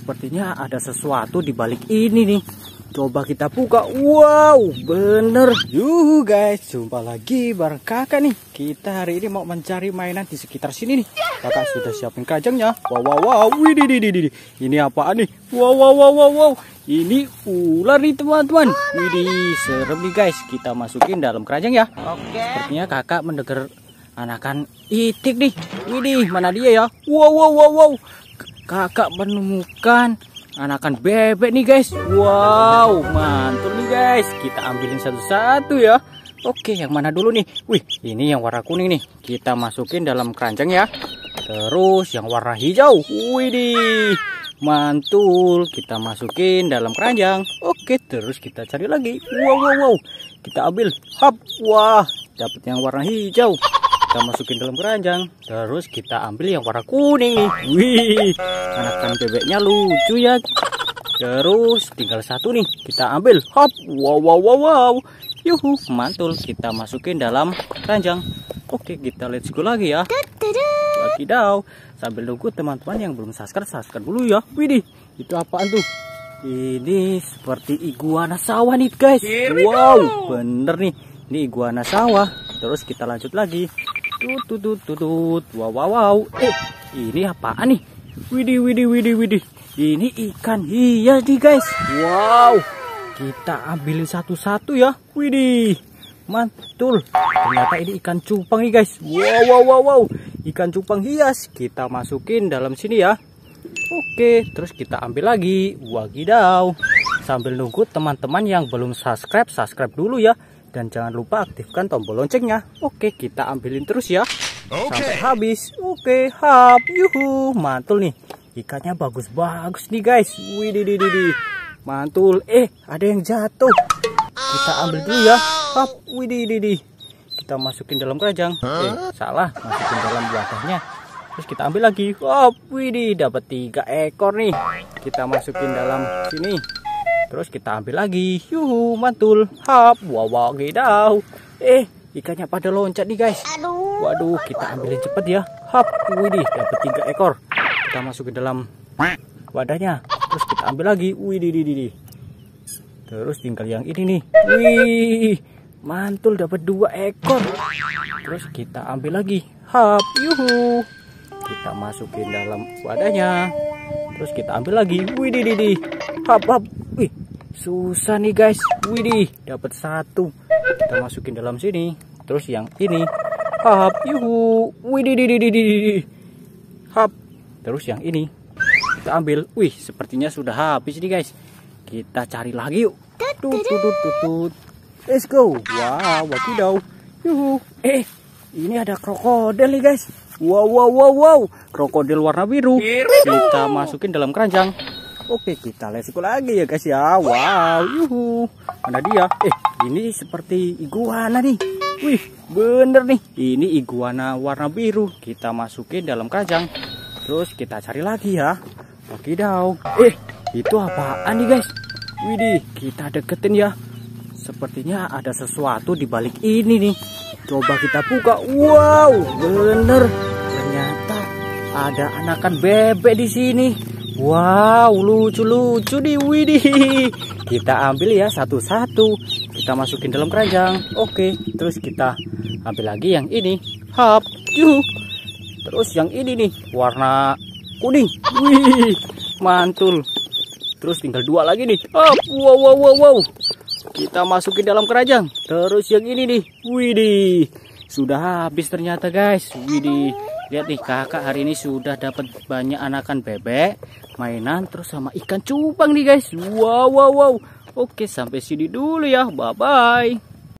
Sepertinya ada sesuatu di balik ini nih. Coba kita buka. Wow, bener. Yuhu guys, jumpa lagi bareng kakak nih. Kita hari ini mau mencari mainan di sekitar sini nih. Kakak sudah siapin kajangnya. Wow, wow, wow. Widididididi. Ini apaan nih? Wow, wow, wow, wow, wow. Ini ular nih teman-teman. Widih, serem nih guys. Kita masukin dalam keranjang ya. Oke. Sepertinya kakak mendengar anakan itik nih. Widih, mana dia ya? Wow, wow, wow, wow kakak menemukan anakan bebek nih guys. Wow, mantul nih guys. Kita ambilin satu-satu ya. Oke, yang mana dulu nih? Wih, ini yang warna kuning nih. Kita masukin dalam keranjang ya. Terus yang warna hijau. Wih, nih mantul. Kita masukin dalam keranjang. Oke, terus kita cari lagi. Wow, wow, wow. Kita ambil. Hap. Wah, dapat yang warna hijau kita masukin dalam keranjang terus kita ambil yang warna kuning wih anakan bebeknya lucu ya terus tinggal satu nih kita ambil hop wow wow wow wow yuhu mantul kita masukin dalam keranjang oke kita let's go lagi ya lagi daw sambil nunggu teman-teman yang belum subscribe subscribe dulu ya widih itu apaan tuh ini seperti iguana sawah nih guys wow bener nih ini iguana sawah terus kita lanjut lagi Tut Wow wow wow. Eh, ini apaan nih? Widi Widi Widi Widi, Ini ikan hias nih guys. Wow. Kita ambil satu-satu ya. Widi. Mantul. Ternyata ini ikan cupang nih guys. Wow wow wow wow. Ikan cupang hias kita masukin dalam sini ya. Oke, terus kita ambil lagi. Wagidau. Sambil nunggu teman-teman yang belum subscribe, subscribe dulu ya dan jangan lupa aktifkan tombol loncengnya. Oke, kita ambilin terus ya. Okay. Sampai habis. Oke, hap. Yuhu, mantul nih. Ikannya bagus-bagus nih guys. Wididididi. Mantul. Eh, ada yang jatuh. Kita ambil dulu ya. Hap. Wididididi. Kita masukin dalam kerajang. Eh, salah. Masukin dalam wadahnya terus kita ambil lagi Hap, widih dapat tiga ekor nih kita masukin dalam sini terus kita ambil lagi yuhu mantul hap wawa gedau. eh ikannya pada loncat nih guys waduh kita ambilin cepet ya hap widih dapet tiga ekor kita masuk ke dalam wadahnya terus kita ambil lagi widih didih terus tinggal yang ini nih wih mantul dapat dua ekor terus kita ambil lagi hap yuhu kita masukin dalam wadahnya terus kita ambil lagi widih didih hap hap Susah nih guys. Widih, dapat satu. Kita masukin dalam sini. Terus yang ini. Hap, yuhu. Widih, didih, didih. Hap. Terus yang ini. Kita ambil. Wih, sepertinya sudah habis nih guys. Kita cari lagi yuk. Tut, tut, tut, tut. Let's go. Wow, wadidaw. Yuhu. Eh, ini ada krokodil nih guys. Wow, wow, wow, wow. Krokodil warna biru. Kita masukin dalam keranjang. Oke kita let's lagi ya guys ya Wow yuhu Mana dia Eh ini seperti iguana nih Wih bener nih Ini iguana warna biru Kita masukin dalam kacang. Terus kita cari lagi ya Oke Okidaw Eh itu apaan nih guys Widih kita deketin ya Sepertinya ada sesuatu di balik ini nih Coba kita buka Wow bener Ternyata ada anakan bebek di sini Wow, lucu-lucu nih Widih. Kita ambil ya satu-satu. Kita masukin dalam keranjang. Oke, terus kita ambil lagi yang ini. Hap, yuh. Terus yang ini nih, warna kuning. Wih, mantul. Terus tinggal dua lagi nih. Hap, wow, wow, wow, wow. Kita masukin dalam keranjang. Terus yang ini nih. Widih. Sudah habis ternyata, guys. Widih lihat nih kakak hari ini sudah dapat banyak anakan bebek mainan terus sama ikan cupang nih guys wow wow wow oke sampai sini dulu ya bye bye